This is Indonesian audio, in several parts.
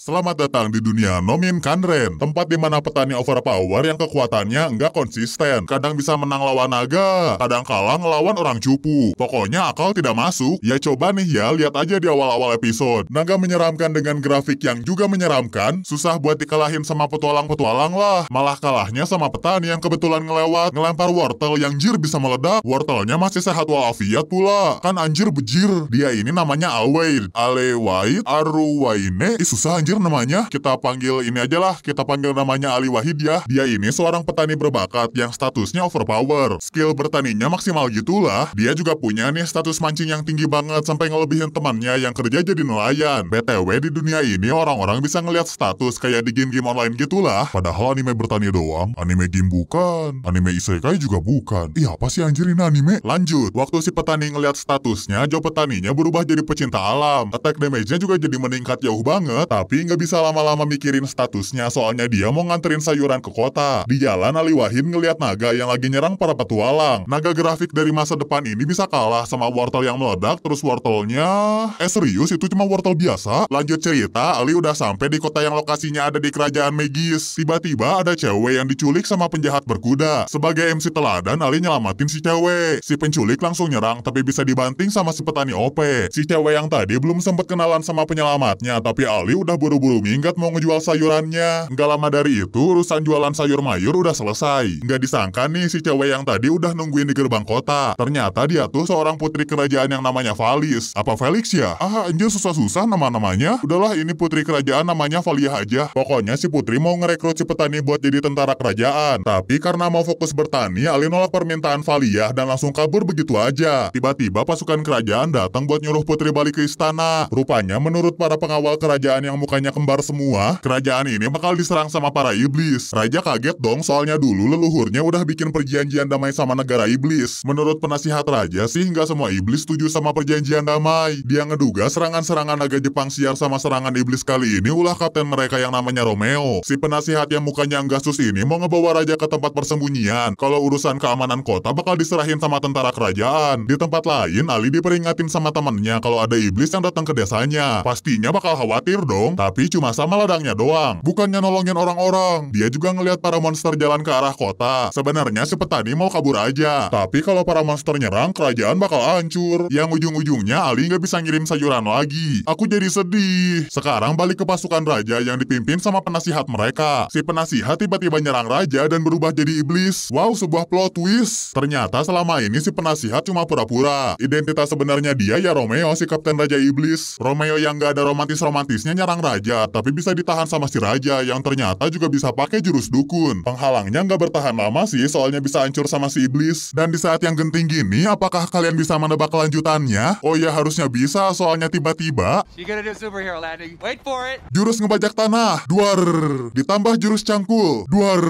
Selamat datang di dunia Nomin Kanren, tempat di mana petani overpower yang kekuatannya nggak konsisten. Kadang bisa menang lawan naga, kadang kalah ngelawan orang cupu. Pokoknya akal tidak masuk. Ya coba nih ya, lihat aja di awal-awal episode. Naga menyeramkan dengan grafik yang juga menyeramkan, susah buat dikalahin sama petualang-petualang lah. Malah kalahnya sama petani yang kebetulan ngelewat, ngelempar wortel yang jir bisa meledak. Wortelnya masih sehat walafiat pula. Kan anjir bejir. Dia ini namanya Alwaid. Alewait, Aruwaine. Ih susah anjir anjir namanya? Kita panggil ini aja lah, kita panggil namanya Ali Wahid ya. Dia ini seorang petani berbakat yang statusnya overpower. Skill bertaninya maksimal gitulah. Dia juga punya nih status mancing yang tinggi banget sampai ngelebihin temannya yang kerja jadi nelayan. BTW di dunia ini orang-orang bisa ngelihat status kayak di game-game online gitulah. Padahal anime bertani doang, anime game bukan, anime isekai juga bukan. Iya apa sih anjir ini anime? Lanjut, waktu si petani ngelihat statusnya, jauh petaninya berubah jadi pecinta alam. Attack damage-nya juga jadi meningkat jauh banget, tapi nggak bisa lama-lama mikirin statusnya soalnya dia mau nganterin sayuran ke kota. Di jalan Ali Wahin ngeliat naga yang lagi nyerang para petualang. Naga grafik dari masa depan ini bisa kalah sama wortel yang meledak terus wortelnya... Eh serius itu cuma wortel biasa? Lanjut cerita, Ali udah sampai di kota yang lokasinya ada di kerajaan Megis. Tiba-tiba ada cewek yang diculik sama penjahat berkuda. Sebagai MC teladan, Ali nyelamatin si cewek. Si penculik langsung nyerang tapi bisa dibanting sama si petani OP. Si cewek yang tadi belum sempat kenalan sama penyelamatnya tapi Ali udah buru-buru minggat mau ngejual sayurannya. Nggak lama dari itu, urusan jualan sayur mayur udah selesai. Nggak disangka nih si cewek yang tadi udah nungguin di gerbang kota. Ternyata dia tuh seorang putri kerajaan yang namanya Valis. Apa Felix ya? Ah, anjir susah-susah nama-namanya. Udahlah, ini putri kerajaan namanya Valia aja. Pokoknya si putri mau ngerekrut si petani buat jadi tentara kerajaan. Tapi karena mau fokus bertani, Ali nolak permintaan Valia dan langsung kabur begitu aja. Tiba-tiba pasukan kerajaan datang buat nyuruh putri balik ke istana. Rupanya menurut para pengawal kerajaan yang mukanya kembar semua, kerajaan ini bakal diserang sama para iblis. Raja kaget dong soalnya dulu leluhurnya udah bikin perjanjian damai sama negara iblis. Menurut penasihat raja sih nggak semua iblis setuju sama perjanjian damai. Dia ngeduga serangan-serangan naga Jepang siar sama serangan iblis kali ini ulah kapten mereka yang namanya Romeo. Si penasihat yang mukanya sus ini mau ngebawa raja ke tempat persembunyian. Kalau urusan keamanan kota bakal diserahin sama tentara kerajaan. Di tempat lain, Ali diperingatin sama temannya kalau ada iblis yang datang ke desanya. Pastinya bakal khawatir dong. Tapi cuma sama ladangnya doang. Bukannya nolongin orang-orang. Dia juga ngelihat para monster jalan ke arah kota. Sebenarnya si petani mau kabur aja. Tapi kalau para monster nyerang, kerajaan bakal hancur. Yang ujung-ujungnya Ali nggak bisa ngirim sayuran lagi. Aku jadi sedih. Sekarang balik ke pasukan raja yang dipimpin sama penasihat mereka. Si penasihat tiba-tiba nyerang raja dan berubah jadi iblis. Wow, sebuah plot twist. Ternyata selama ini si penasihat cuma pura-pura. Identitas sebenarnya dia ya Romeo, si kapten raja iblis. Romeo yang nggak ada romantis-romantisnya nyerang raja raja, tapi bisa ditahan sama si raja yang ternyata juga bisa pakai jurus dukun. Penghalangnya nggak bertahan lama sih, soalnya bisa hancur sama si iblis. Dan di saat yang genting gini, apakah kalian bisa menebak kelanjutannya? Oh ya harusnya bisa, soalnya tiba-tiba... Jurus ngebajak tanah, duar. Ditambah jurus cangkul, duar.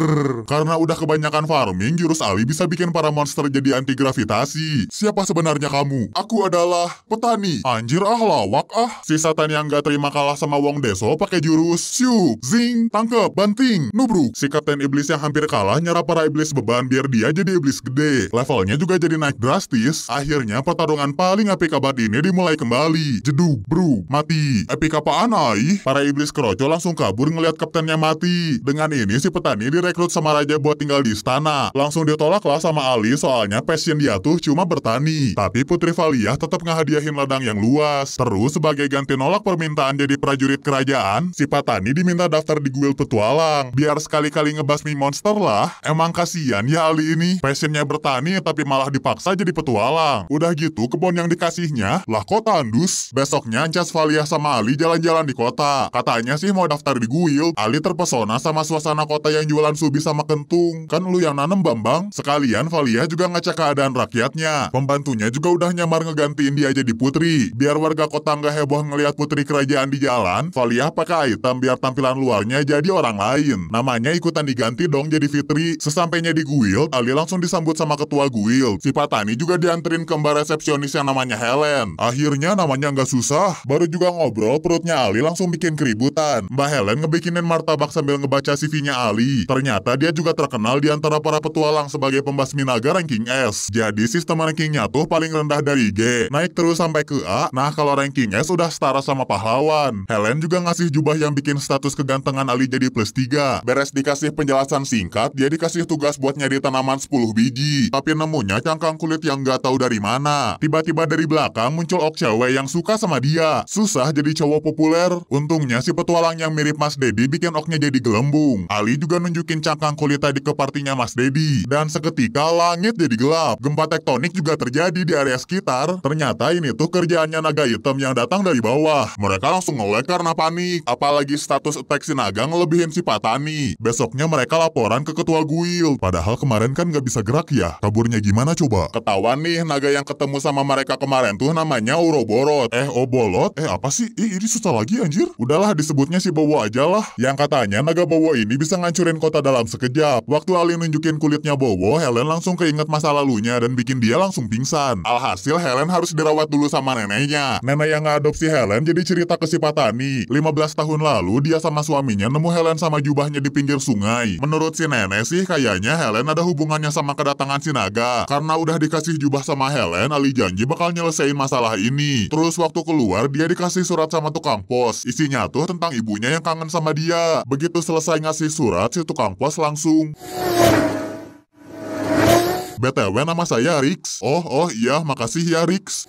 Karena udah kebanyakan farming, jurus Ali bisa bikin para monster jadi anti gravitasi. Siapa sebenarnya kamu? Aku adalah petani. Anjir ah lawak ah. Si Satan yang nggak terima kalah sama Wong De Deso pakai jurus Siu, Zing, tangkep, banting, nubruk. Si Kapten Iblis yang hampir kalah nyerap para iblis beban biar dia jadi iblis gede. Levelnya juga jadi naik drastis. Akhirnya pertarungan paling apik abad ini dimulai kembali. Jeduk, bro, mati. Epic apaan ai? Para iblis kroco langsung kabur ngelihat kaptennya mati. Dengan ini si petani direkrut sama raja buat tinggal di istana. Langsung ditolaklah sama Ali soalnya passion dia tuh cuma bertani. Tapi Putri Valiah tetap ngehadiahin ladang yang luas. Terus sebagai ganti nolak permintaan jadi prajurit kerajaan kerajaan, si Patani diminta daftar di guild petualang. Biar sekali-kali ngebasmi monster lah. Emang kasihan ya Ali ini. Passionnya bertani tapi malah dipaksa jadi petualang. Udah gitu kebun yang dikasihnya, lah kok tandus. Besoknya Ancas Valia sama Ali jalan-jalan di kota. Katanya sih mau daftar di guild. Ali terpesona sama suasana kota yang jualan subi sama kentung. Kan lu yang nanem Bambang. Sekalian Valia juga ngecek keadaan rakyatnya. Pembantunya juga udah nyamar ngegantiin dia jadi putri. Biar warga kota nggak heboh ngelihat putri kerajaan di jalan, Valia Dahlia pakai item biar tampilan luarnya jadi orang lain. Namanya ikutan diganti dong jadi Fitri. Sesampainya di guild, Ali langsung disambut sama ketua guild. Si Patani juga dianterin kembar resepsionis yang namanya Helen. Akhirnya namanya nggak susah. Baru juga ngobrol, perutnya Ali langsung bikin keributan. Mbak Helen ngebikinin martabak sambil ngebaca CV-nya Ali. Ternyata dia juga terkenal di antara para petualang sebagai pembasmi naga ranking S. Jadi sistem rankingnya tuh paling rendah dari G. Naik terus sampai ke A. Nah, kalau ranking S udah setara sama pahlawan. Helen juga yang ngasih jubah yang bikin status kegantengan Ali jadi plus 3. Beres dikasih penjelasan singkat, dia dikasih tugas buat nyari tanaman 10 biji. Tapi nemunya cangkang kulit yang gak tahu dari mana. Tiba-tiba dari belakang muncul ok cewek yang suka sama dia. Susah jadi cowok populer. Untungnya si petualang yang mirip Mas Dedi bikin oknya jadi gelembung. Ali juga nunjukin cangkang kulit tadi ke partinya Mas Dedi. Dan seketika langit jadi gelap. Gempa tektonik juga terjadi di area sekitar. Ternyata ini tuh kerjaannya naga hitam yang datang dari bawah. Mereka langsung ngelek karena panik. Apalagi status attack naga ngelebihin si Patani. Besoknya mereka laporan ke ketua guild. Padahal kemarin kan gak bisa gerak ya. Kaburnya gimana coba? Ketahuan nih naga yang ketemu sama mereka kemarin tuh namanya Uroborot. Eh Obolot? Eh apa sih? Ih ini susah lagi anjir. Udahlah disebutnya si Bowo aja lah. Yang katanya naga Bowo ini bisa ngancurin kota dalam sekejap. Waktu Ali nunjukin kulitnya Bowo, Helen langsung keinget masa lalunya dan bikin dia langsung pingsan. Alhasil Helen harus dirawat dulu sama neneknya. Nenek yang ngadopsi Helen jadi cerita ke si Patani. 15 tahun lalu dia sama suaminya nemu Helen sama jubahnya di pinggir sungai. Menurut si nenek sih kayaknya Helen ada hubungannya sama kedatangan si naga. Karena udah dikasih jubah sama Helen, Ali janji bakal nyelesain masalah ini. Terus waktu keluar dia dikasih surat sama tukang pos. Isinya tuh tentang ibunya yang kangen sama dia. Begitu selesai ngasih surat, si tukang pos langsung... BTW nama saya Rix. Oh, oh iya, makasih ya Rix.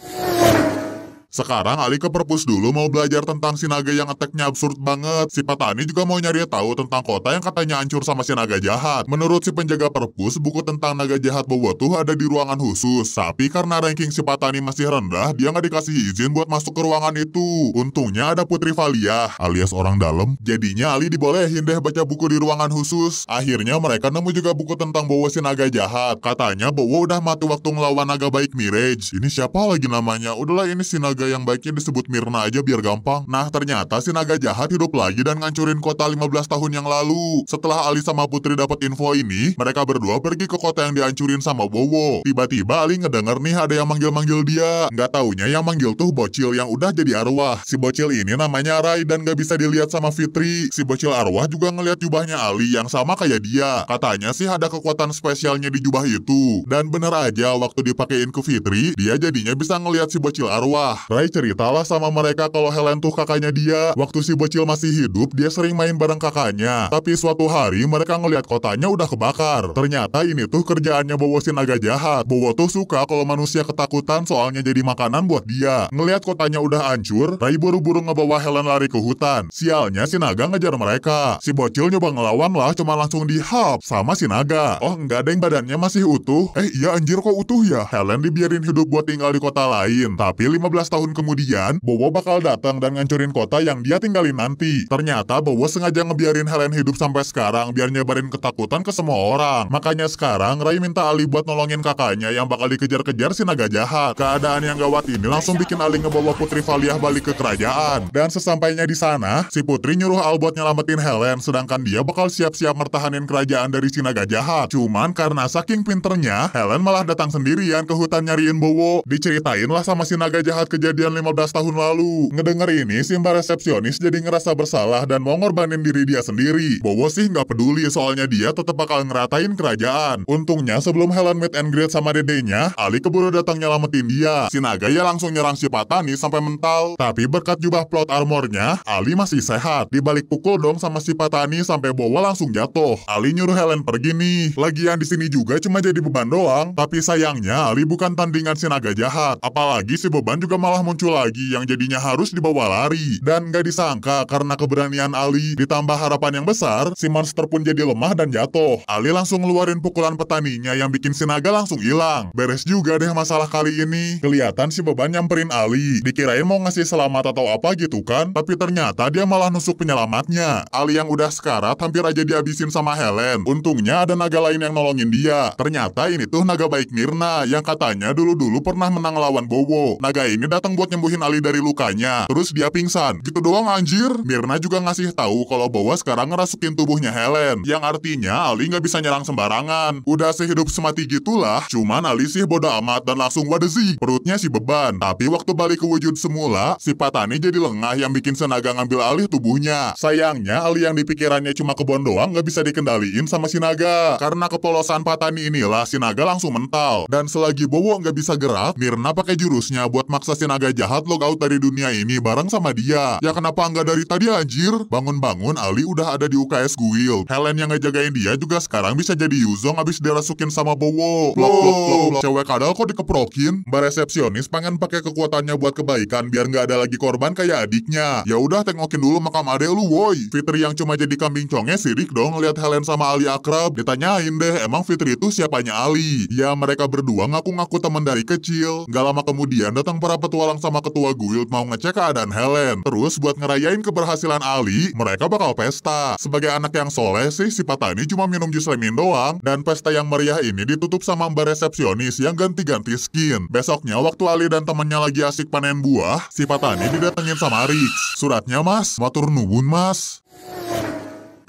Sekarang Ali ke perpus dulu mau belajar tentang si naga yang attacknya absurd banget. Si Patani juga mau nyari tahu tentang kota yang katanya hancur sama si naga jahat. Menurut si penjaga perpus, buku tentang naga jahat Bobotuh ada di ruangan khusus. Tapi karena ranking si Patani masih rendah, dia nggak dikasih izin buat masuk ke ruangan itu. Untungnya ada Putri Valia, alias orang dalam. Jadinya Ali dibolehin deh baca buku di ruangan khusus. Akhirnya mereka nemu juga buku tentang Bowo si naga jahat. Katanya Bowo udah mati waktu ngelawan naga baik Mirage. Ini siapa lagi namanya? Udahlah ini si naga naga yang baiknya disebut Mirna aja biar gampang. Nah, ternyata si naga jahat hidup lagi dan ngancurin kota 15 tahun yang lalu. Setelah Ali sama Putri dapat info ini, mereka berdua pergi ke kota yang dihancurin sama Bowo. Tiba-tiba Ali ngedenger nih ada yang manggil-manggil dia. Nggak taunya yang manggil tuh bocil yang udah jadi arwah. Si bocil ini namanya Rai dan nggak bisa dilihat sama Fitri. Si bocil arwah juga ngelihat jubahnya Ali yang sama kayak dia. Katanya sih ada kekuatan spesialnya di jubah itu. Dan bener aja waktu dipakein ke Fitri, dia jadinya bisa ngelihat si bocil arwah. Ray lah sama mereka kalau Helen tuh kakaknya dia. Waktu si bocil masih hidup, dia sering main bareng kakaknya. Tapi suatu hari mereka ngelihat kotanya udah kebakar. Ternyata ini tuh kerjaannya Bowo si naga jahat. Bowo tuh suka kalau manusia ketakutan soalnya jadi makanan buat dia. Ngeliat kotanya udah hancur, Ray buru-buru ngebawa Helen lari ke hutan. Sialnya si naga ngejar mereka. Si bocil nyoba ngelawan lah cuma langsung dihap sama si naga. Oh enggak yang badannya masih utuh. Eh iya anjir kok utuh ya? Helen dibiarin hidup buat tinggal di kota lain. Tapi 15 tahun tahun kemudian, Bowo bakal datang dan ngancurin kota yang dia tinggalin nanti. Ternyata Bowo sengaja ngebiarin Helen hidup sampai sekarang biar nyebarin ketakutan ke semua orang. Makanya sekarang Ray minta Ali buat nolongin kakaknya yang bakal dikejar-kejar si naga jahat. Keadaan yang gawat ini langsung bikin Ali ngebawa Putri Valiah balik ke kerajaan. Dan sesampainya di sana, si Putri nyuruh Al buat nyelamatin Helen sedangkan dia bakal siap-siap mertahanin kerajaan dari si naga jahat. Cuman karena saking pinternya, Helen malah datang sendirian ke hutan nyariin Bowo. Diceritainlah sama si naga jahat kejadian kejadian 15 tahun lalu. Ngedenger ini, Simba resepsionis jadi ngerasa bersalah dan mau ngorbanin diri dia sendiri. Bowo sih nggak peduli soalnya dia tetap bakal ngeratain kerajaan. Untungnya sebelum Helen meet and greet sama dedenya, Ali keburu datang nyelamatin dia. Sinaga ya langsung nyerang si Patani sampai mental. Tapi berkat jubah plot armornya, Ali masih sehat. Dibalik pukul dong sama si Patani sampai Bowo langsung jatuh. Ali nyuruh Helen pergi nih. Lagian di sini juga cuma jadi beban doang. Tapi sayangnya Ali bukan tandingan Sinaga jahat. Apalagi si beban juga malah malah muncul lagi yang jadinya harus dibawa lari. Dan gak disangka karena keberanian Ali ditambah harapan yang besar, si monster pun jadi lemah dan jatuh. Ali langsung ngeluarin pukulan petaninya yang bikin si naga langsung hilang. Beres juga deh masalah kali ini. Kelihatan si beban nyamperin Ali. Dikirain mau ngasih selamat atau apa gitu kan, tapi ternyata dia malah nusuk penyelamatnya. Ali yang udah sekarat hampir aja dihabisin sama Helen. Untungnya ada naga lain yang nolongin dia. Ternyata ini tuh naga baik Mirna yang katanya dulu-dulu pernah menang lawan Bowo. Naga ini datang datang buat nyembuhin Ali dari lukanya. Terus dia pingsan. Gitu doang anjir. Mirna juga ngasih tahu kalau Bowa sekarang ngerasukin tubuhnya Helen. Yang artinya Ali nggak bisa nyerang sembarangan. Udah sehidup semati gitulah. Cuman Ali sih bodoh amat dan langsung wadezi. Perutnya si beban. Tapi waktu balik ke wujud semula, si Patani jadi lengah yang bikin Senaga ngambil alih tubuhnya. Sayangnya Ali yang dipikirannya cuma kebon doang nggak bisa dikendaliin sama si Naga. Karena kepolosan Patani inilah si Naga langsung mental. Dan selagi Bowo nggak bisa gerak, Mirna pakai jurusnya buat maksa si tenaga jahat log out dari dunia ini bareng sama dia. Ya kenapa nggak dari tadi anjir? Bangun-bangun Ali udah ada di UKS Guild. Helen yang ngejagain dia juga sekarang bisa jadi Yuzong abis dirasukin sama Bowo. Blok, blok, blok, Cewek kadal kok dikeprokin? Mbak resepsionis pengen pakai kekuatannya buat kebaikan biar nggak ada lagi korban kayak adiknya. Ya udah tengokin dulu makam Ade lu woi. Fitri yang cuma jadi kambing conge sirik dong lihat Helen sama Ali akrab. Ditanyain deh emang Fitri itu siapanya Ali? Ya mereka berdua ngaku-ngaku teman dari kecil. Gak lama kemudian datang para petua petualang sama ketua guild mau ngecek keadaan Helen. Terus buat ngerayain keberhasilan Ali, mereka bakal pesta. Sebagai anak yang soleh sih, si Patani cuma minum jus lemin doang. Dan pesta yang meriah ini ditutup sama mbak resepsionis yang ganti-ganti skin. Besoknya waktu Ali dan temannya lagi asik panen buah, si Patani didatengin sama Rix. Suratnya mas, matur nubun mas.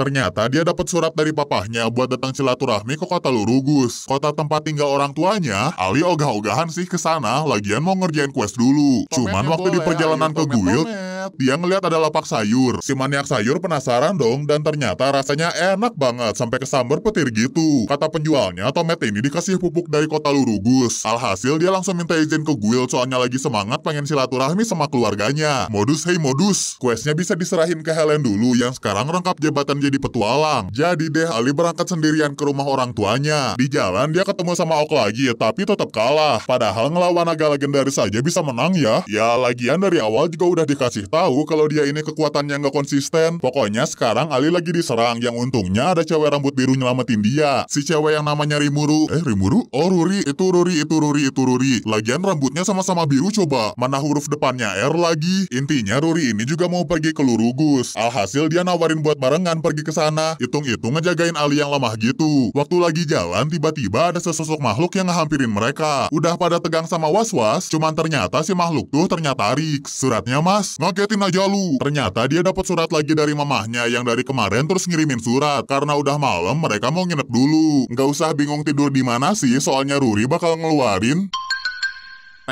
Ternyata dia dapat surat dari papahnya buat datang silaturahmi ke kota Lurugus. Kota tempat tinggal orang tuanya, Ali ogah-ogahan sih ke sana, lagian mau ngerjain quest dulu. Cuman waktu di perjalanan ke Guild, internet. Dia ngelihat ada lapak sayur. Si maniak sayur penasaran dong dan ternyata rasanya enak banget sampai kesambar petir gitu. Kata penjualnya, tomat ini dikasih pupuk dari kota Lurugus. Alhasil dia langsung minta izin ke Guild soalnya lagi semangat pengen silaturahmi sama keluarganya. Modus hey modus, questnya bisa diserahin ke Helen dulu yang sekarang rangkap jabatan jadi petualang. Jadi deh Ali berangkat sendirian ke rumah orang tuanya. Di jalan dia ketemu sama Ok lagi tapi tetap kalah. Padahal ngelawan agak legendaris aja bisa menang ya. Ya lagian dari awal juga udah dikasih tahu kalau dia ini kekuatannya nggak konsisten. Pokoknya sekarang Ali lagi diserang, yang untungnya ada cewek rambut biru nyelamatin dia. Si cewek yang namanya Rimuru. Eh, Rimuru? Oh, Ruri. Itu Ruri, itu Ruri, itu Ruri. Lagian rambutnya sama-sama biru coba. Mana huruf depannya R lagi? Intinya Ruri ini juga mau pergi ke Lurugus. Alhasil dia nawarin buat barengan pergi ke sana. Hitung-hitung ngejagain Ali yang lemah gitu. Waktu lagi jalan, tiba-tiba ada sesosok makhluk yang ngehampirin mereka. Udah pada tegang sama was-was, cuman ternyata si makhluk tuh ternyata Rix. Suratnya mas. Oke, kagetin aja lu. Ternyata dia dapat surat lagi dari mamahnya yang dari kemarin terus ngirimin surat. Karena udah malam mereka mau nginep dulu. Nggak usah bingung tidur di mana sih soalnya Ruri bakal ngeluarin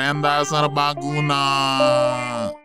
tenda serbaguna.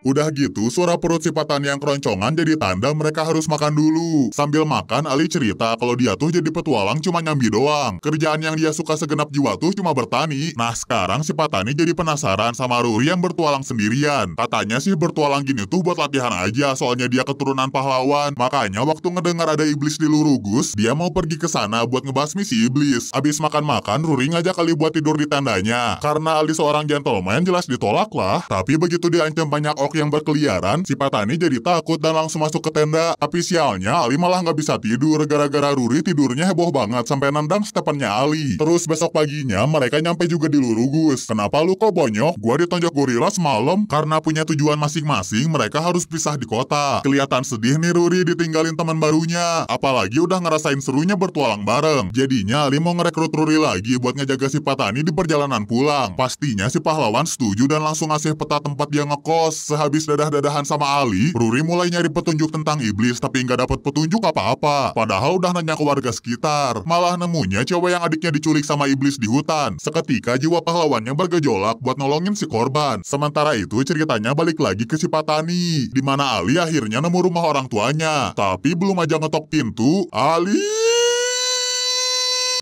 Udah gitu, suara perut si petani yang keroncongan jadi tanda mereka harus makan dulu. Sambil makan, Ali cerita kalau dia tuh jadi petualang cuma nyambi doang. Kerjaan yang dia suka segenap jiwa tuh cuma bertani. Nah sekarang si Patani jadi penasaran sama Ruri yang bertualang sendirian. Katanya sih bertualang gini tuh buat latihan aja, soalnya dia keturunan pahlawan. Makanya waktu ngedengar ada iblis di Lurugus, dia mau pergi ke sana buat ngebasmi si iblis. Abis makan-makan, Ruri ngajak Ali buat tidur di tandanya. Karena Ali seorang gentleman, lumayan jelas ditolak lah. Tapi begitu diancam banyak ok yang berkeliaran, si Patani jadi takut dan langsung masuk ke tenda. Tapi sialnya Ali malah nggak bisa tidur gara-gara Ruri tidurnya heboh banget sampai nendang stepannya Ali. Terus besok paginya mereka nyampe juga di Lurugus. Kenapa lu kok bonyok? Gua ditonjok gorila semalam karena punya tujuan masing-masing mereka harus pisah di kota. Kelihatan sedih nih Ruri ditinggalin teman barunya. Apalagi udah ngerasain serunya bertualang bareng. Jadinya Ali mau ngerekrut Ruri lagi buat ngejaga si Patani di perjalanan pulang. Pastinya si pahlawan lawan setuju dan langsung ngasih peta tempat dia ngekos. Sehabis dadah-dadahan sama Ali, Ruri mulai nyari petunjuk tentang iblis tapi nggak dapat petunjuk apa-apa. Padahal udah nanya ke warga sekitar. Malah nemunya cewek yang adiknya diculik sama iblis di hutan. Seketika jiwa pahlawannya bergejolak buat nolongin si korban. Sementara itu ceritanya balik lagi ke si Patani, di mana Ali akhirnya nemu rumah orang tuanya. Tapi belum aja ngetok pintu, Ali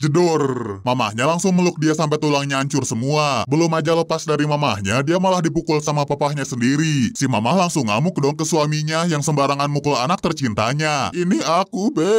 jedor. Mamahnya langsung meluk dia sampai tulangnya hancur semua. Belum aja lepas dari mamahnya, dia malah dipukul sama papahnya sendiri. Si mamah langsung ngamuk dong ke suaminya yang sembarangan mukul anak tercintanya. Ini aku, be.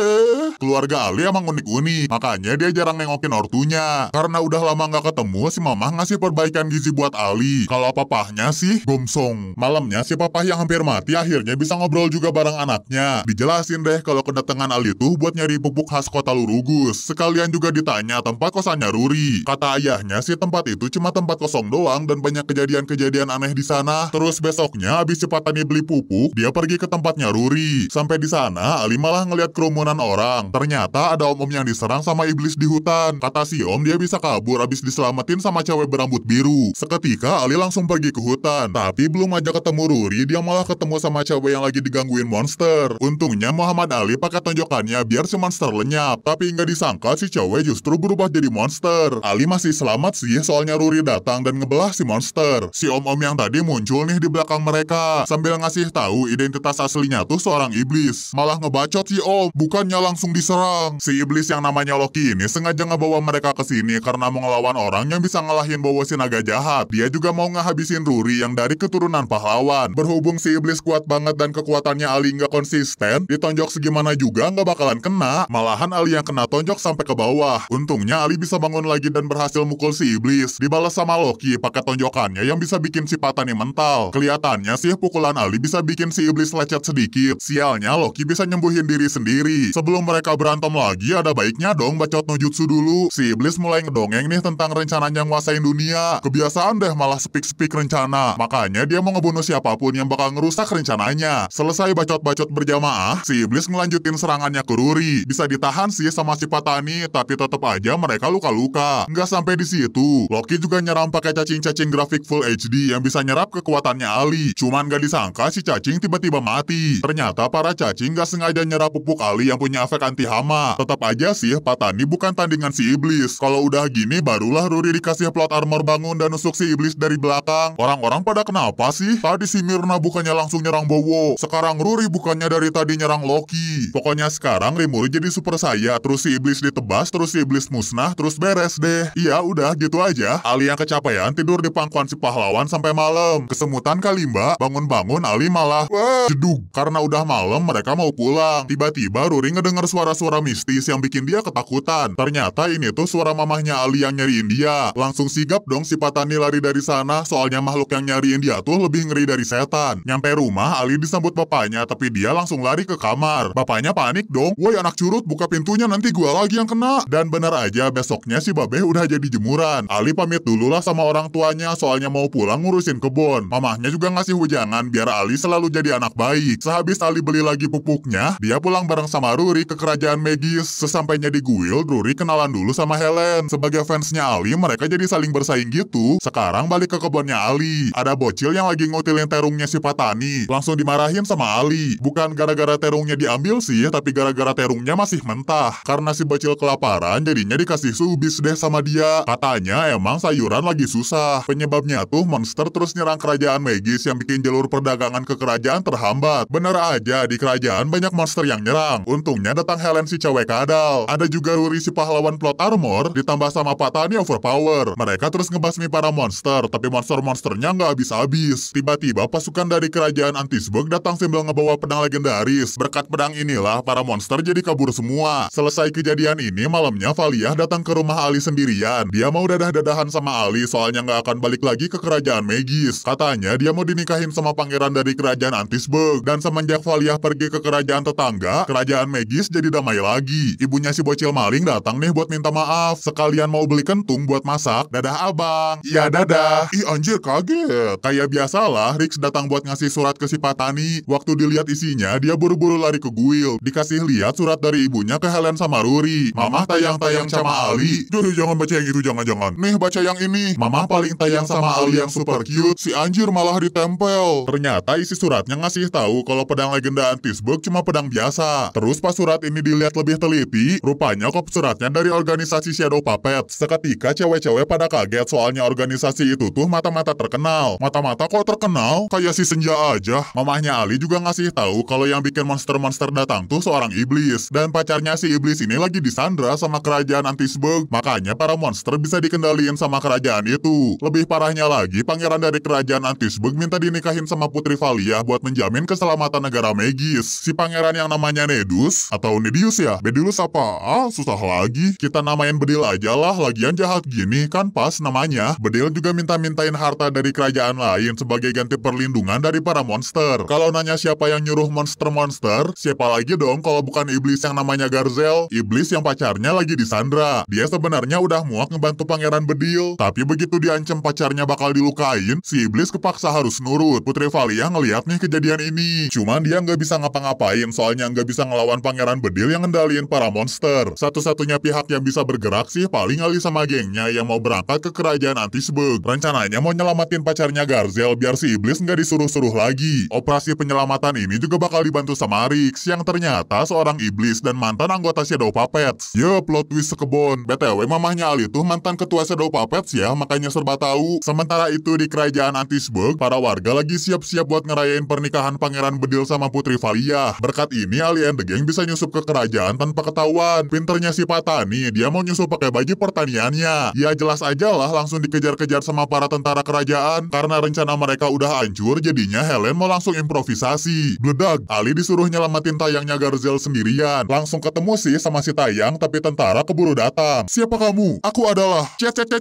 Keluarga Ali emang unik-unik, makanya dia jarang nengokin ortunya. Karena udah lama nggak ketemu, si mamah ngasih perbaikan gizi buat Ali. Kalau papahnya sih, gomsong. Malamnya si papah yang hampir mati akhirnya bisa ngobrol juga bareng anaknya. Dijelasin deh kalau kedatangan Ali tuh buat nyari pupuk khas kota Lurugus. Sekalian juga ditanya tempat kosannya Ruri. Kata ayahnya sih tempat itu cuma tempat kosong doang dan banyak kejadian-kejadian aneh di sana. Terus besoknya abis cepatannya beli pupuk, dia pergi ke tempatnya Ruri. Sampai di sana, Ali malah ngeliat kerumunan orang. Ternyata ada om-om yang diserang sama iblis di hutan. Kata si om dia bisa kabur abis diselamatin sama cewek berambut biru. Seketika Ali langsung pergi ke hutan. Tapi belum aja ketemu Ruri, dia malah ketemu sama cewek yang lagi digangguin monster. Untungnya Muhammad Ali pakai tonjokannya biar si monster lenyap. Tapi nggak disangka si cewek justru berubah jadi monster. Ali masih selamat sih soalnya Ruri datang dan ngebelah si monster. Si om-om yang tadi muncul nih di belakang mereka sambil ngasih tahu identitas aslinya tuh seorang iblis. Malah ngebacot si om, bukannya langsung diserang. Si iblis yang namanya Loki ini sengaja ngebawa mereka ke sini karena mau ngelawan orang yang bisa ngalahin bawa si naga jahat. Dia juga mau ngehabisin Ruri yang dari keturunan pahlawan. Berhubung si iblis kuat banget dan kekuatannya Ali nggak konsisten, ditonjok segimana juga nggak bakalan kena. Malahan Ali yang kena tonjok sampai ke bawah untungnya Ali bisa bangun lagi dan berhasil mukul si iblis. Dibalas sama Loki pakai tonjokannya yang bisa bikin si Patani mental. Kelihatannya sih pukulan Ali bisa bikin si iblis lecet sedikit. Sialnya Loki bisa nyembuhin diri sendiri. Sebelum mereka berantem lagi, ada baiknya dong bacot jutsu dulu. Si iblis mulai ngedongeng nih tentang rencananya nguasain dunia. Kebiasaan deh malah speak-speak rencana. Makanya dia mau ngebunuh siapapun yang bakal ngerusak rencananya. Selesai bacot-bacot berjamaah, si iblis ngelanjutin serangannya ke Ruri. Bisa ditahan sih sama si Patani, tapi tapi tetap aja mereka luka-luka. Nggak sampai di situ, Loki juga nyerang pakai cacing-cacing grafik full HD yang bisa nyerap kekuatannya Ali. Cuman nggak disangka si cacing tiba-tiba mati. Ternyata para cacing nggak sengaja nyerap pupuk Ali yang punya efek anti hama. Tetap aja sih, Pak Tani bukan tandingan si iblis. Kalau udah gini, barulah Ruri dikasih plot armor bangun dan nusuk si iblis dari belakang. Orang-orang pada kenapa sih? Tadi si Mirna bukannya langsung nyerang Bowo. Sekarang Ruri bukannya dari tadi nyerang Loki. Pokoknya sekarang Rimuri jadi super saya, terus si iblis ditebas, terus terus si iblis musnah, terus beres deh. Iya, udah gitu aja. Ali yang kecapean tidur di pangkuan si pahlawan sampai malam. Kesemutan kali mbak, bangun-bangun Ali malah Wah, jedug. Karena udah malam, mereka mau pulang. Tiba-tiba Ruri ngedengar suara-suara mistis yang bikin dia ketakutan. Ternyata ini tuh suara mamahnya Ali yang nyariin dia. Langsung sigap dong si Patani lari dari sana, soalnya makhluk yang nyariin dia tuh lebih ngeri dari setan. Nyampe rumah, Ali disambut bapaknya, tapi dia langsung lari ke kamar. Bapaknya panik dong. Woi anak curut, buka pintunya nanti gua lagi yang kena. Dan benar aja besoknya si Babeh udah jadi jemuran. Ali pamit dulu lah sama orang tuanya soalnya mau pulang ngurusin kebun. Mamahnya juga ngasih hujangan biar Ali selalu jadi anak baik. Sehabis Ali beli lagi pupuknya, dia pulang bareng sama Ruri ke kerajaan Magis. Sesampainya di Guil Ruri kenalan dulu sama Helen. Sebagai fansnya Ali, mereka jadi saling bersaing gitu. Sekarang balik ke kebunnya Ali. Ada bocil yang lagi ngutilin terungnya si Patani. Langsung dimarahin sama Ali. Bukan gara-gara terungnya diambil sih, tapi gara-gara terungnya masih mentah. Karena si bocil kelaparan, sayuran jadinya dikasih subis deh sama dia. Katanya emang sayuran lagi susah. Penyebabnya tuh monster terus nyerang kerajaan Magis yang bikin jalur perdagangan ke kerajaan terhambat. Bener aja di kerajaan banyak monster yang nyerang. Untungnya datang Helen si cewek kadal. Ada juga Ruri si pahlawan plot armor ditambah sama Patani overpower. Mereka terus ngebasmi para monster tapi monster-monsternya nggak habis-habis. Tiba-tiba pasukan dari kerajaan Antisburg datang sambil ngebawa pedang legendaris. Berkat pedang inilah para monster jadi kabur semua. Selesai kejadian ini malam Malamnya Valia datang ke rumah Ali sendirian. Dia mau dadah-dadahan sama Ali soalnya nggak akan balik lagi ke kerajaan Magis. Katanya dia mau dinikahin sama pangeran dari kerajaan Antisburg. Dan semenjak Valia pergi ke kerajaan tetangga, kerajaan Magis jadi damai lagi. Ibunya si bocil maling datang nih buat minta maaf. Sekalian mau beli kentung buat masak. Dadah abang. Iya dadah. Ih anjir kaget. Kayak biasalah Rix datang buat ngasih surat ke si Patani. Waktu dilihat isinya, dia buru-buru lari ke Guil. Dikasih lihat surat dari ibunya ke Helen sama Ruri. Mama tanya tayang-tayang sama Ali. Duh, jangan baca yang itu, jangan-jangan. Nih, baca yang ini. Mama paling tayang sama Ali yang super cute, si anjir malah ditempel. Ternyata isi suratnya ngasih tahu kalau pedang legenda Antisburg cuma pedang biasa. Terus pas surat ini dilihat lebih teliti, rupanya kok suratnya dari organisasi Shadow Puppet. Seketika cewek-cewek pada kaget soalnya organisasi itu tuh mata-mata terkenal. Mata-mata kok terkenal? Kayak si senja aja. Mamahnya Ali juga ngasih tahu kalau yang bikin monster-monster datang tuh seorang iblis. Dan pacarnya si iblis ini lagi disandra sama sama kerajaan Antisburg, makanya para monster bisa dikendalikan sama kerajaan itu. Lebih parahnya lagi, pangeran dari kerajaan Antisburg minta dinikahin sama Putri Valia buat menjamin keselamatan negara Megis. Si pangeran yang namanya Nedus, atau Nedius ya? Bedilus apa? Ah, susah lagi. Kita namain Bedil aja lah, lagian jahat gini, kan pas namanya. Bedil juga minta-mintain harta dari kerajaan lain sebagai ganti perlindungan dari para monster. Kalau nanya siapa yang nyuruh monster-monster, siapa lagi dong kalau bukan iblis yang namanya Garzel? Iblis yang pacarnya lagi disandra. Dia sebenarnya udah muak ngebantu pangeran bedil, tapi begitu diancam pacarnya bakal dilukain, si iblis kepaksa harus nurut. Putri Valia ngeliat nih kejadian ini. Cuman dia nggak bisa ngapa-ngapain soalnya nggak bisa ngelawan pangeran bedil yang ngendaliin para monster. Satu-satunya pihak yang bisa bergerak sih paling Ali sama gengnya yang mau berangkat ke kerajaan Antisburg. Rencananya mau nyelamatin pacarnya Garzel biar si iblis nggak disuruh-suruh lagi. Operasi penyelamatan ini juga bakal dibantu sama Rix yang ternyata seorang iblis dan mantan anggota Shadow Puppets. Yup, plot twist sekebon. BTW mamahnya Ali tuh mantan ketua Shadow Puppets ya, makanya serba tahu. Sementara itu di kerajaan Antisburg, para warga lagi siap-siap buat ngerayain pernikahan pangeran Bedil sama Putri Valia. Berkat ini Ali and the Gang bisa nyusup ke kerajaan tanpa ketahuan. Pinternya si Patani, dia mau nyusup pakai baju pertaniannya. Ya jelas aja lah langsung dikejar-kejar sama para tentara kerajaan. Karena rencana mereka udah hancur, jadinya Helen mau langsung improvisasi. Bledag, Ali disuruh nyelamatin tayangnya Garzel sendirian. Langsung ketemu sih sama si tayang, tapi tentu tentara keburu datang. Siapa kamu? Aku adalah cet cet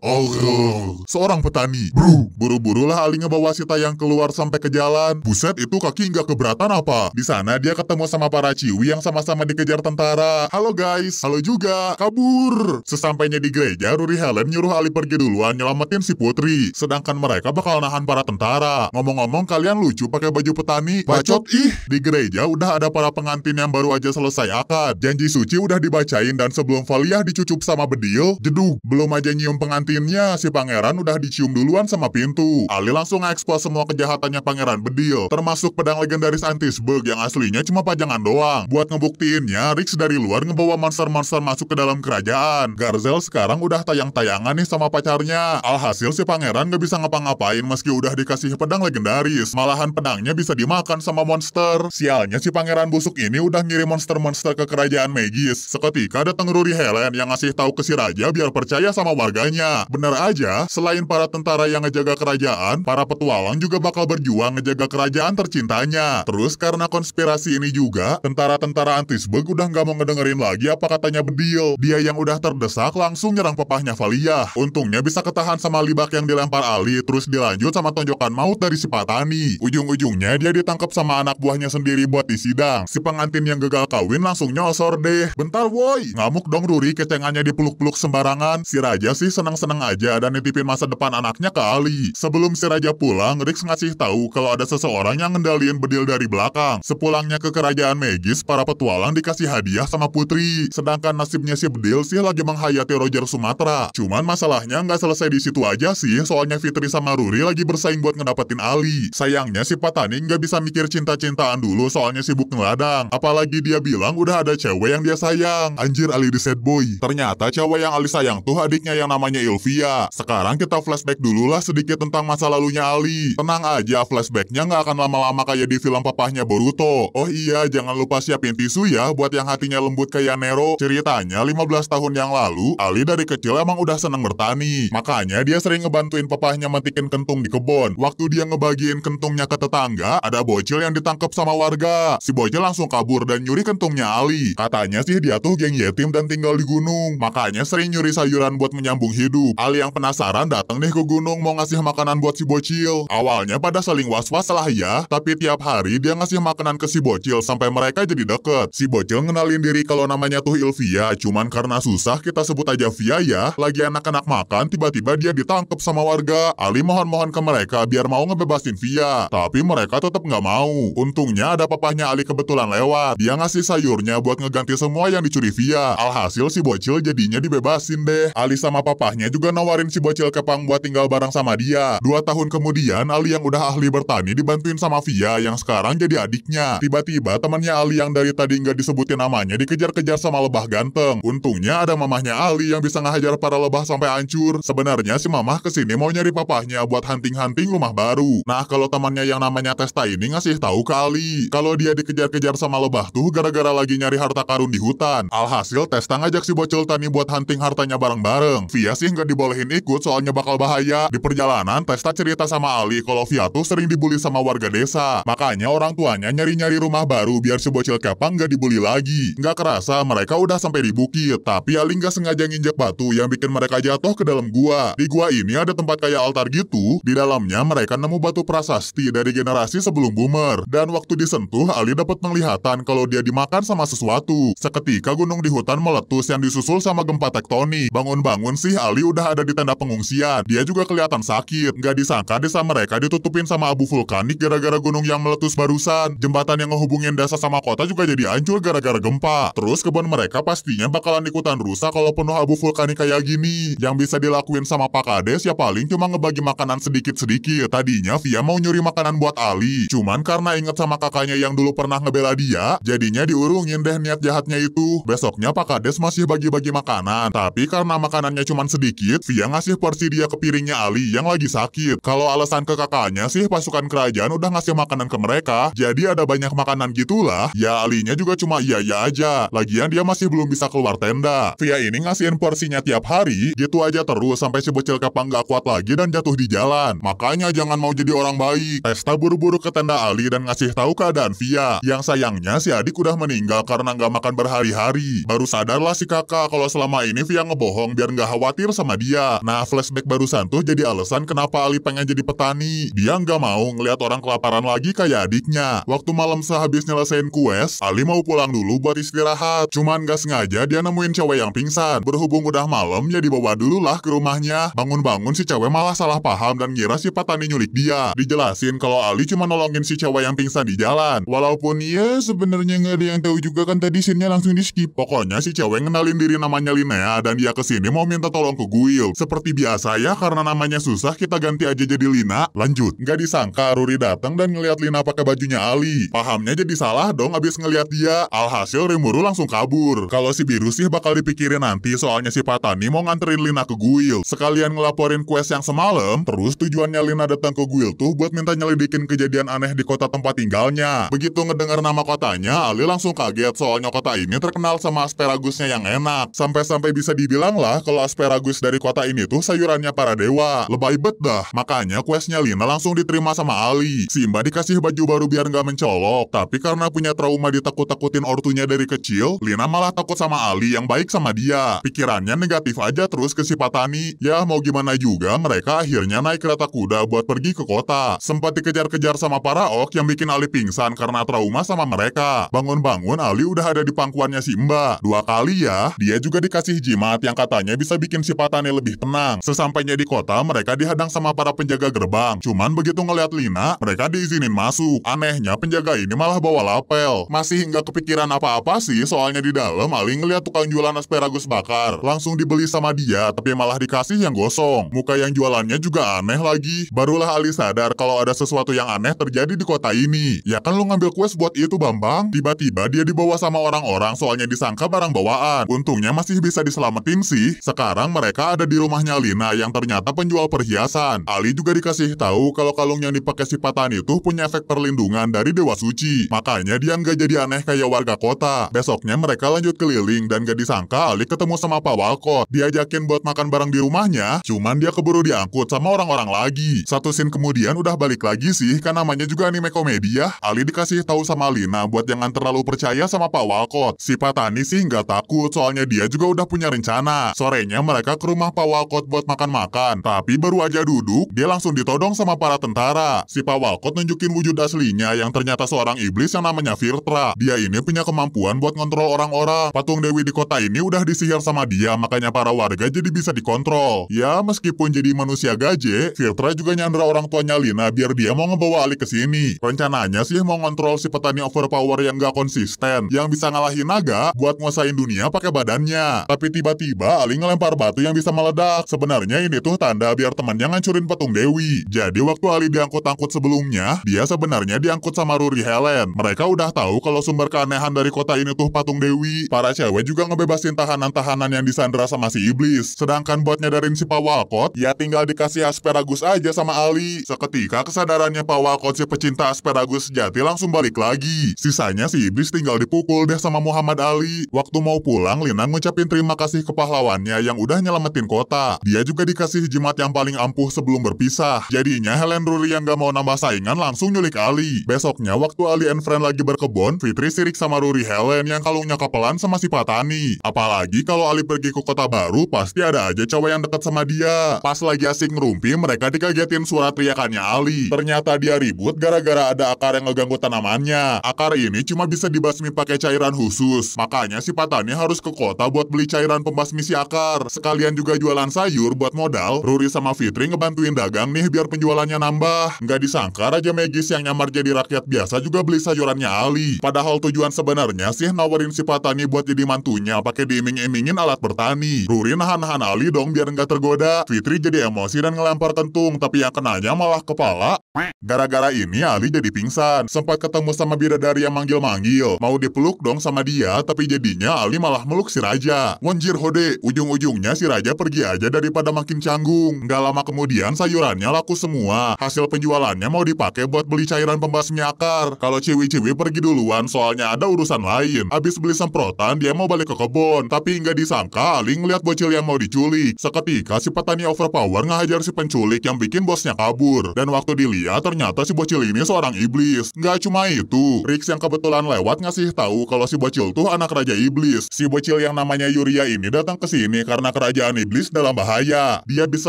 oh, Seorang petani. Bro, buru-burulah Ali ngebawa si yang keluar sampai ke jalan. Buset, itu kaki nggak keberatan apa? Di sana dia ketemu sama para ciwi yang sama-sama dikejar tentara. Halo guys, halo juga. Kabur. Sesampainya di gereja, Ruri Helen nyuruh Ali pergi duluan nyelamatin si Putri. Sedangkan mereka bakal nahan para tentara. Ngomong-ngomong, kalian lucu pakai baju petani. Bacot ih. Di gereja udah ada para pengantin yang baru aja selesai akad. Janji suci udah dibacain dan sebelum Valiah dicucup sama bedil, jeduk. Belum aja nyium pengantinnya, si pangeran udah dicium duluan sama pintu. Ali langsung ekspos semua kejahatannya pangeran bedil, termasuk pedang legendaris Antisberg yang aslinya cuma pajangan doang. Buat ngebuktiinnya, Rix dari luar ngebawa monster-monster masuk ke dalam kerajaan. Garzel sekarang udah tayang-tayangan nih sama pacarnya. Alhasil si pangeran gak bisa ngapa-ngapain meski udah dikasih pedang legendaris. Malahan pedangnya bisa dimakan sama monster. Sialnya si pangeran busuk ini udah ngirim monster-monster ke kerajaan Magis. Seketika datang Ruri Helen yang ngasih tahu ke si raja biar percaya sama warganya. Bener aja, selain para tentara yang ngejaga kerajaan, para petualang juga bakal berjuang ngejaga kerajaan tercintanya. Terus karena konspirasi ini juga, tentara-tentara Antisbeg udah nggak mau ngedengerin lagi apa katanya Bedil. Dia yang udah terdesak langsung nyerang pepahnya Valia. Untungnya bisa ketahan sama libak yang dilempar Ali, terus dilanjut sama tonjokan maut dari si Patani. Ujung-ujungnya dia ditangkap sama anak buahnya sendiri buat disidang. Si pengantin yang gagal kawin langsung nyosor deh. Bentar viral woi. Ngamuk dong Ruri ketengannya dipeluk-peluk sembarangan. Si Raja sih senang-senang aja dan nitipin masa depan anaknya ke Ali. Sebelum si Raja pulang, Rix ngasih tahu kalau ada seseorang yang ngendaliin bedil dari belakang. Sepulangnya ke kerajaan Magis, para petualang dikasih hadiah sama Putri. Sedangkan nasibnya si bedil sih lagi menghayati Roger Sumatera. Cuman masalahnya nggak selesai di situ aja sih, soalnya Fitri sama Ruri lagi bersaing buat ngedapetin Ali. Sayangnya si Patani nggak bisa mikir cinta-cintaan dulu soalnya sibuk ngeladang. Apalagi dia bilang udah ada cewek yang dia sayang sayang. Anjir Ali the sad boy. Ternyata cewek yang Ali sayang tuh adiknya yang namanya Ilvia. Sekarang kita flashback dulu lah sedikit tentang masa lalunya Ali. Tenang aja, flashbacknya nggak akan lama-lama kayak di film papahnya Boruto. Oh iya, jangan lupa siapin tisu ya buat yang hatinya lembut kayak Nero. Ceritanya 15 tahun yang lalu, Ali dari kecil emang udah seneng bertani. Makanya dia sering ngebantuin papahnya mentikin kentung di kebun. Waktu dia ngebagiin kentungnya ke tetangga, ada bocil yang ditangkap sama warga. Si bocil langsung kabur dan nyuri kentungnya Ali. Katanya sih dia tuh geng yatim dan tinggal di gunung. Makanya sering nyuri sayuran buat menyambung hidup. Ali yang penasaran datang nih ke gunung mau ngasih makanan buat si bocil. Awalnya pada saling was-was lah ya, tapi tiap hari dia ngasih makanan ke si bocil sampai mereka jadi deket. Si bocil ngenalin diri kalau namanya tuh Ilvia, cuman karena susah kita sebut aja Via ya. Lagi anak-anak makan, tiba-tiba dia ditangkap sama warga. Ali mohon-mohon ke mereka biar mau ngebebasin Via, tapi mereka tetap nggak mau. Untungnya ada papahnya Ali kebetulan lewat. Dia ngasih sayurnya buat ngeganti semua yang yang dicuri Via. Alhasil si bocil jadinya dibebasin deh. Ali sama papahnya juga nawarin si bocil ke Pang buat tinggal bareng sama dia. Dua tahun kemudian, Ali yang udah ahli bertani dibantuin sama Via yang sekarang jadi adiknya. Tiba-tiba temannya Ali yang dari tadi nggak disebutin namanya dikejar-kejar sama lebah ganteng. Untungnya ada mamahnya Ali yang bisa ngajar para lebah sampai hancur. Sebenarnya si mamah kesini mau nyari papahnya buat hunting-hunting rumah baru. Nah kalau temannya yang namanya Testa ini ngasih tahu ke Ali kalau dia dikejar-kejar sama lebah tuh gara-gara lagi nyari harta karun di hutan. Alhasil tes ngajak si bocil Tani buat hunting hartanya bareng-bareng. Via sih nggak dibolehin ikut soalnya bakal bahaya. Di perjalanan Testa cerita sama Ali kalau Via tuh sering dibully sama warga desa. Makanya orang tuanya nyari-nyari rumah baru biar si bocil Kepang nggak dibully lagi. Nggak kerasa mereka udah sampai di bukit. Tapi Ali nggak sengaja nginjek batu yang bikin mereka jatuh ke dalam gua. Di gua ini ada tempat kayak altar gitu. Di dalamnya mereka nemu batu prasasti dari generasi sebelum boomer. Dan waktu disentuh Ali dapat penglihatan kalau dia dimakan sama sesuatu. Seketika ketika gunung di hutan meletus yang disusul sama gempa tektonik. Bangun-bangun sih Ali udah ada di tenda pengungsian. Dia juga kelihatan sakit. Nggak disangka desa mereka ditutupin sama abu vulkanik gara-gara gunung yang meletus barusan. Jembatan yang ngehubungin desa sama kota juga jadi hancur gara-gara gempa. Terus kebun mereka pastinya bakalan ikutan rusak kalau penuh abu vulkanik kayak gini. Yang bisa dilakuin sama Pak Kades ya paling cuma ngebagi makanan sedikit-sedikit. Tadinya Via mau nyuri makanan buat Ali. Cuman karena inget sama kakaknya yang dulu pernah ngebela dia, jadinya diurungin deh niat jahatnya itu. Besoknya Pak Kades masih bagi-bagi makanan, tapi karena makanannya cuma sedikit, Via ngasih porsi dia ke piringnya Ali yang lagi sakit. Kalau alasan ke kakaknya sih pasukan kerajaan udah ngasih makanan ke mereka, jadi ada banyak makanan gitulah. Ya Alinya juga cuma iya-iya aja, lagian dia masih belum bisa keluar tenda. Via ini ngasihin porsinya tiap hari, gitu aja terus sampai si bocil kapang gak kuat lagi dan jatuh di jalan. Makanya jangan mau jadi orang baik. Testa buru-buru ke tenda Ali dan ngasih tahu keadaan Via, yang sayangnya si adik udah meninggal karena nggak makan berhari-hari hari. Baru sadarlah si kakak kalau selama ini Via ngebohong biar nggak khawatir sama dia. Nah, flashback barusan tuh jadi alasan kenapa Ali pengen jadi petani. Dia nggak mau ngelihat orang kelaparan lagi kayak adiknya. Waktu malam sehabis nyelesain quest, Ali mau pulang dulu buat istirahat. Cuman nggak sengaja dia nemuin cewek yang pingsan. Berhubung udah malam, ya dibawa dulu lah ke rumahnya. Bangun-bangun si cewek malah salah paham dan ngira si petani nyulik dia. Dijelasin kalau Ali cuma nolongin si cewek yang pingsan di jalan. Walaupun ya sebenarnya nggak ada yang tahu juga kan tadi sinnya langsung di Rizky. Pokoknya si cewek ngenalin diri namanya Linnea dan dia kesini mau minta tolong ke Guil. Seperti biasa ya, karena namanya susah kita ganti aja jadi Lina. Lanjut. Nggak disangka Ruri datang dan ngelihat Lina pakai bajunya Ali. Pahamnya jadi salah dong abis ngelihat dia. Alhasil Rimuru langsung kabur. Kalau si Biru sih bakal dipikirin nanti soalnya si Patani mau nganterin Lina ke Guil. Sekalian ngelaporin quest yang semalam, terus tujuannya Lina datang ke Guil tuh buat minta nyelidikin kejadian aneh di kota tempat tinggalnya. Begitu ngedengar nama kotanya, Ali langsung kaget soalnya kota ini terkenal terkenal sama asparagusnya yang enak. Sampai-sampai bisa dibilang lah kalau asparagus dari kota ini tuh sayurannya para dewa. Lebay bet dah. Makanya questnya Lina langsung diterima sama Ali. Simba dikasih baju baru biar nggak mencolok. Tapi karena punya trauma ditakut-takutin ortunya dari kecil, Lina malah takut sama Ali yang baik sama dia. Pikirannya negatif aja terus ke si Patani. Ya mau gimana juga mereka akhirnya naik kereta kuda buat pergi ke kota. Sempat dikejar-kejar sama para ok yang bikin Ali pingsan karena trauma sama mereka. Bangun-bangun Ali udah ada di pangkuannya si Simba. Dua kali ya, dia juga dikasih jimat yang katanya bisa bikin si Patane lebih tenang. Sesampainya di kota, mereka dihadang sama para penjaga gerbang. Cuman begitu ngeliat Lina, mereka diizinin masuk. Anehnya penjaga ini malah bawa lapel. Masih hingga kepikiran apa-apa sih, soalnya di dalam Ali ngeliat tukang jualan asparagus bakar. Langsung dibeli sama dia, tapi malah dikasih yang gosong. Muka yang jualannya juga aneh lagi. Barulah Ali sadar kalau ada sesuatu yang aneh terjadi di kota ini. Ya kan lu ngambil quest buat itu Bambang? Tiba-tiba dia dibawa sama orang-orang soalnya hanya disangka barang bawaan. Untungnya masih bisa diselamatin sih. Sekarang mereka ada di rumahnya Lina yang ternyata penjual perhiasan. Ali juga dikasih tahu kalau kalung yang dipakai si Patani itu punya efek perlindungan dari Dewa Suci. Makanya dia nggak jadi aneh kayak warga kota. Besoknya mereka lanjut keliling dan gak disangka Ali ketemu sama Pak Walcott. Diajakin buat makan barang di rumahnya, cuman dia keburu diangkut sama orang-orang lagi. Satu scene kemudian udah balik lagi sih, kan namanya juga anime komedi ya. Ali dikasih tahu sama Lina buat jangan terlalu percaya sama Pak Walcott. Si Patani sih nggak takut, soalnya dia juga udah punya rencana. Sorenya mereka ke rumah Pak Walcott buat makan-makan. Tapi baru aja duduk, dia langsung ditodong sama para tentara. Si Pak Walcott nunjukin wujud aslinya yang ternyata seorang iblis yang namanya Virtra. Dia ini punya kemampuan buat ngontrol orang-orang. Patung Dewi di kota ini udah disihir sama dia, makanya para warga jadi bisa dikontrol. Ya, meskipun jadi manusia gaje, Virtra juga nyandra orang tuanya Lina biar dia mau ngebawa Ali ke sini. Rencananya sih mau ngontrol si petani overpower yang gak konsisten, yang bisa ngalahin naga buat nguasain dunia pakai badannya. Tapi tiba-tiba Ali ngelempar batu yang bisa meledak. Sebenarnya ini tuh tanda biar temannya ngancurin patung Dewi. Jadi waktu Ali diangkut-angkut sebelumnya, dia sebenarnya diangkut sama Ruri Helen. Mereka udah tahu kalau sumber keanehan dari kota ini tuh patung Dewi. Para cewek juga ngebebasin tahanan-tahanan yang disandra sama si iblis. Sedangkan buat nyadarin si Pawalkot, ya tinggal dikasih asparagus aja sama Ali. Seketika kesadarannya Pawalkot si pecinta asparagus jati langsung balik lagi. Sisanya si iblis tinggal dipukul deh sama Muhammad Ali. Waktu mau pulang, Lina ngucapin terima kasih ke pahlawannya yang udah nyelamatin kota. Dia juga dikasih jimat yang paling ampuh sebelum berpisah. Jadinya Helen Ruli yang gak mau nambah saingan langsung nyulik Ali. Besoknya waktu Ali and Friend lagi berkebun, Fitri sirik sama Ruri Helen yang kalungnya kapelan sama si Patani. Apalagi kalau Ali pergi ke kota baru, pasti ada aja cowok yang deket sama dia. Pas lagi asik ngerumpi, mereka dikagetin suara teriakannya Ali. Ternyata dia ribut gara-gara ada akar yang ngeganggu tanamannya. Akar ini cuma bisa dibasmi pakai cairan khusus. Makanya si Patani harus ke kota buat beli cairan pembasmi si akar. Sekalian juga jualan sayur buat modal, Ruri sama Fitri ngebantuin dagang nih biar penjualannya nambah. Nggak disangka Raja Magis yang nyamar jadi rakyat biasa juga beli sayurannya Ali. Padahal tujuan sebenarnya sih nawarin si Patani buat jadi mantunya pakai diiming-imingin alat bertani. Ruri nahan-nahan Ali dong biar nggak tergoda. Fitri jadi emosi dan ngelempar kentung, tapi yang kenanya malah kepala. Gara-gara ini Ali jadi pingsan. Sempat ketemu sama bidadari yang manggil-manggil. Mau dipeluk dong sama dia, tapi jadinya Ali malah meluk si Raja. Wanjir hode, ujung-ujungnya si Raja pergi aja daripada makin canggung. Gak lama kemudian sayurannya laku semua. Hasil penjualannya mau dipakai buat beli cairan pembasmi akar. Kalau ciwi-ciwi pergi duluan soalnya ada urusan lain. Abis beli semprotan, dia mau balik ke kebun. Tapi nggak disangka Ali ngeliat bocil yang mau diculik. Seketika si petani overpower ngehajar si penculik yang bikin bosnya kabur. Dan waktu dilihat ternyata si bocil ini seorang iblis. Nggak cuma itu, Rix yang kebetulan lewat ngasih tahu kalau si bocil tuh anak Raja Iblis. Si bocil yang namanya Yuria ini datang ke sini karena kerajaan Iblis dalam bahaya. Dia bisa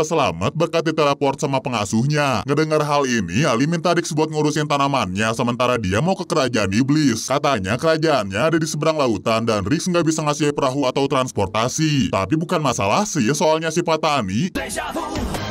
selamat berkat diteleport sama pengasuhnya. Ngedengar hal ini, Ali minta Dix buat ngurusin tanamannya sementara dia mau ke kerajaan Iblis. Katanya kerajaannya ada di seberang lautan dan Rix nggak bisa ngasih perahu atau transportasi. Tapi bukan masalah sih, soalnya si Patani... Deja vu.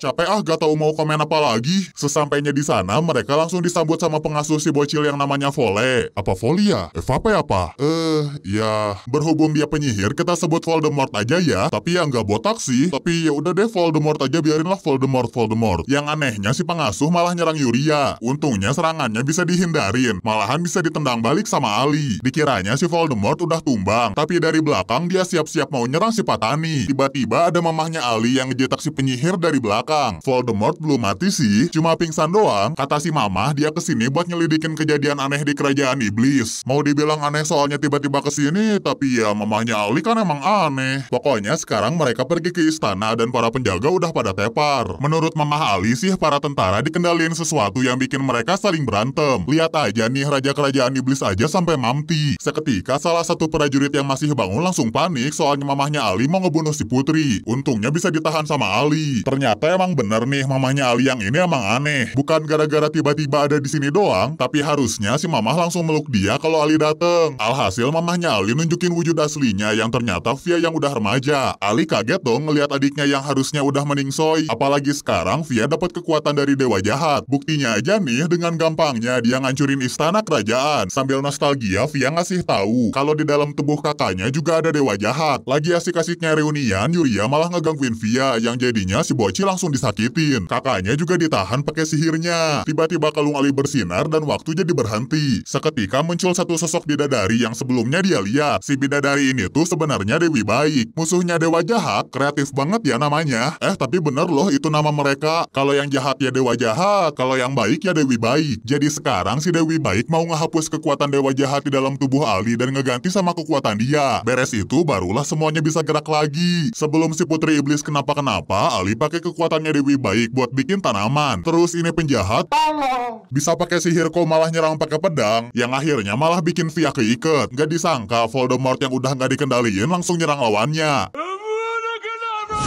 Capek ah gak tau mau komen apa lagi. Sesampainya di sana, mereka langsung disambut sama pengasuh si bocil yang namanya Vole. Apa Vole ya? Evape eh, apa? Eh, ya berhubung dia penyihir, kita sebut Voldemort aja ya. Tapi ya nggak botak sih. Tapi ya udah deh Voldemort aja biarinlah Voldemort Voldemort. Yang anehnya si pengasuh malah nyerang Yuria. Untungnya serangannya bisa dihindarin, malahan bisa ditendang balik sama Ali. Dikiranya si Voldemort udah tumbang, tapi dari belakang dia siap-siap mau nyerang si Patani. Tiba-tiba ada mamahnya Ali yang ngejetak si penyihir dari belakang belakang. Voldemort belum mati sih, cuma pingsan doang. Kata si mama, dia kesini buat nyelidikin kejadian aneh di kerajaan iblis. Mau dibilang aneh soalnya tiba-tiba kesini, tapi ya mamahnya Ali kan emang aneh. Pokoknya sekarang mereka pergi ke istana dan para penjaga udah pada tepar. Menurut mamah Ali sih, para tentara dikendalikan sesuatu yang bikin mereka saling berantem. Lihat aja nih, raja kerajaan iblis aja sampai mamti. Seketika salah satu prajurit yang masih bangun langsung panik soalnya mamahnya Ali mau ngebunuh si putri. Untungnya bisa ditahan sama Ali. Ternyata emang bener nih mamahnya Ali yang ini emang aneh. Bukan gara-gara tiba-tiba ada di sini doang, tapi harusnya si mamah langsung meluk dia kalau Ali dateng. Alhasil mamahnya Ali nunjukin wujud aslinya yang ternyata Via yang udah remaja. Ali kaget dong ngelihat adiknya yang harusnya udah meningsoi. Apalagi sekarang Via dapat kekuatan dari dewa jahat. Buktinya aja nih dengan gampangnya dia ngancurin istana kerajaan. Sambil nostalgia Via ngasih tahu kalau di dalam tubuh kakaknya juga ada dewa jahat. Lagi asik-asiknya reunian, Yuria malah ngegangguin Via yang jadinya si bocil langsung langsung disakitin. Kakaknya juga ditahan pakai sihirnya. Tiba-tiba kalung Ali bersinar dan waktu jadi berhenti. Seketika muncul satu sosok bidadari yang sebelumnya dia lihat. Si bidadari ini tuh sebenarnya Dewi Baik. Musuhnya Dewa Jahat, kreatif banget ya namanya. Eh, tapi bener loh itu nama mereka. Kalau yang jahat ya Dewa Jahat, kalau yang baik ya Dewi Baik. Jadi sekarang si Dewi Baik mau ngehapus kekuatan Dewa Jahat di dalam tubuh Ali dan ngeganti sama kekuatan dia. Beres itu barulah semuanya bisa gerak lagi. Sebelum si Putri Iblis kenapa-kenapa, Ali pakai kekuatan bukannya Dewi baik buat bikin tanaman. Terus ini penjahat. Tolong. Bisa pakai sihir kok malah nyerang pakai pedang. Yang akhirnya malah bikin Via keiket. Gak disangka Voldemort yang udah nggak dikendaliin langsung nyerang lawannya.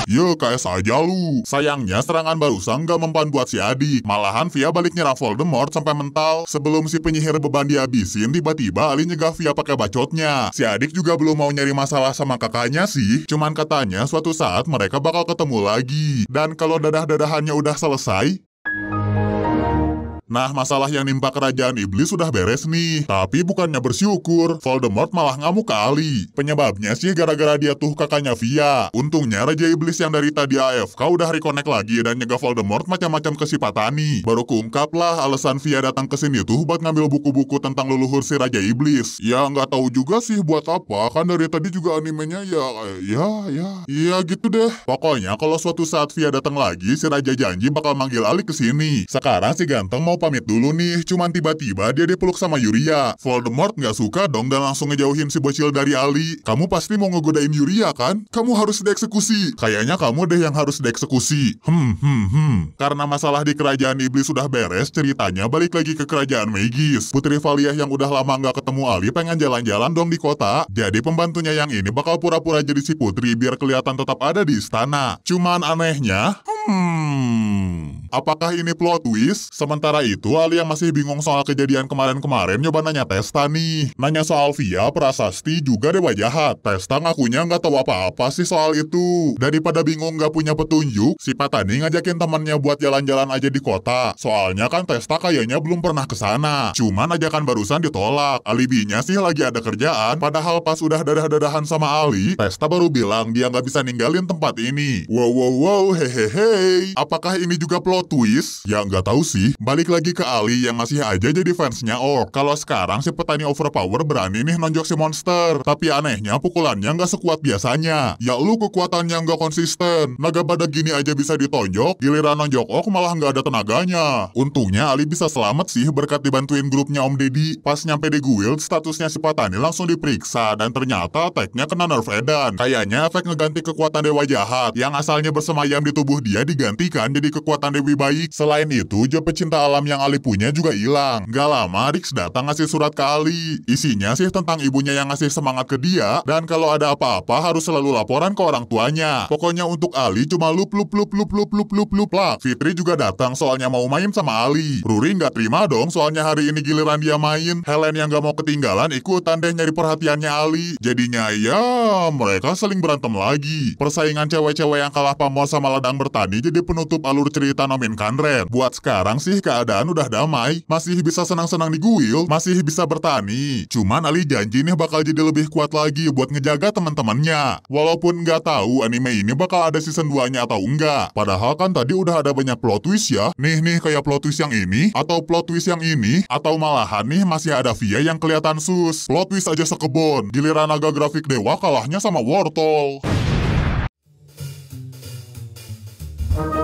Yo ya, kayak aja lu. Sayangnya serangan barusan gak mempan buat si adik. Malahan Via balik nyerang Voldemort sampai mental. Sebelum si penyihir beban dihabisin, tiba-tiba Ali nyegah Via pakai bacotnya. Si adik juga belum mau nyari masalah sama kakaknya sih. Cuman katanya suatu saat mereka bakal ketemu lagi. Dan kalau dadah-dadahannya udah selesai, Nah, masalah yang nimpa kerajaan iblis sudah beres nih. Tapi bukannya bersyukur, Voldemort malah ngamuk kali. Penyebabnya sih gara-gara dia tuh kakaknya Via. Untungnya Raja Iblis yang dari tadi kau udah reconnect lagi dan nyegah Voldemort macam-macam ke si Baru kuungkap lah alasan Via datang ke sini tuh buat ngambil buku-buku tentang leluhur si Raja Iblis. Ya nggak tahu juga sih buat apa, kan dari tadi juga animenya ya, ya, ya, ya gitu deh. Pokoknya kalau suatu saat Via datang lagi, si Raja janji bakal manggil Ali ke sini. Sekarang si ganteng mau mau pamit dulu nih, cuman tiba-tiba dia dipeluk sama Yuria. Voldemort nggak suka dong dan langsung ngejauhin si bocil dari Ali. Kamu pasti mau ngegodain Yuria kan? Kamu harus dieksekusi. Kayaknya kamu deh yang harus dieksekusi. Hmm, hmm, hmm. Karena masalah di kerajaan iblis sudah beres, ceritanya balik lagi ke kerajaan Magis. Putri Valiah yang udah lama nggak ketemu Ali pengen jalan-jalan dong di kota. Jadi pembantunya yang ini bakal pura-pura jadi si putri biar kelihatan tetap ada di istana. Cuman anehnya, hmm... Apakah ini plot twist? Sementara itu, Ali yang masih bingung soal kejadian kemarin-kemarin nyoba nanya Testa nih. Nanya soal Via, Prasasti, juga Dewa Jahat. Testa ngakunya nggak tahu apa-apa sih soal itu. Daripada bingung nggak punya petunjuk, si Patani ngajakin temannya buat jalan-jalan aja di kota. Soalnya kan Testa kayaknya belum pernah ke sana. Cuman ajakan barusan ditolak. Alibinya sih lagi ada kerjaan, padahal pas udah dadah-dadahan sama Ali, Testa baru bilang dia nggak bisa ninggalin tempat ini. Wow, wow, wow, hehehe. Apakah ini juga plot plot twist? Ya nggak tahu sih. Balik lagi ke Ali yang masih aja jadi fansnya Orc. Kalau sekarang si petani overpower berani nih nonjok si monster. Tapi anehnya pukulannya nggak sekuat biasanya. Ya lu kekuatannya nggak konsisten. Naga pada gini aja bisa ditonjok, giliran nonjok Ok malah nggak ada tenaganya. Untungnya Ali bisa selamat sih berkat dibantuin grupnya Om Deddy. Pas nyampe di guild, statusnya si Petani langsung diperiksa dan ternyata attacknya kena nerf edan. Kayaknya efek ngeganti kekuatan dewa jahat yang asalnya bersemayam di tubuh dia digantikan jadi kekuatan dewi lebih baik. Selain itu, job pecinta alam yang Ali punya juga hilang. Gak lama, Rix datang ngasih surat ke Ali. Isinya sih tentang ibunya yang ngasih semangat ke dia, dan kalau ada apa-apa harus selalu laporan ke orang tuanya. Pokoknya untuk Ali cuma lup lup lup lup lup lup lup lup lah. Fitri juga datang soalnya mau main sama Ali. Ruri nggak terima dong soalnya hari ini giliran dia main. Helen yang nggak mau ketinggalan ikut deh nyari perhatiannya Ali. Jadinya ya mereka saling berantem lagi. Persaingan cewek-cewek yang kalah pamor sama ladang bertani jadi penutup alur cerita nomor main kan, Ren. Buat sekarang sih keadaan udah damai, masih bisa senang-senang di guild, masih bisa bertani. Cuman Ali janji nih bakal jadi lebih kuat lagi buat ngejaga teman-temannya. Walaupun nggak tahu anime ini bakal ada season 2-nya atau enggak. Padahal kan tadi udah ada banyak plot twist ya. Nih nih kayak plot twist yang ini, atau plot twist yang ini, atau malahan nih masih ada Via yang kelihatan sus. Plot twist aja sekebon. Giliran naga grafik dewa kalahnya sama Wortel. Thank you.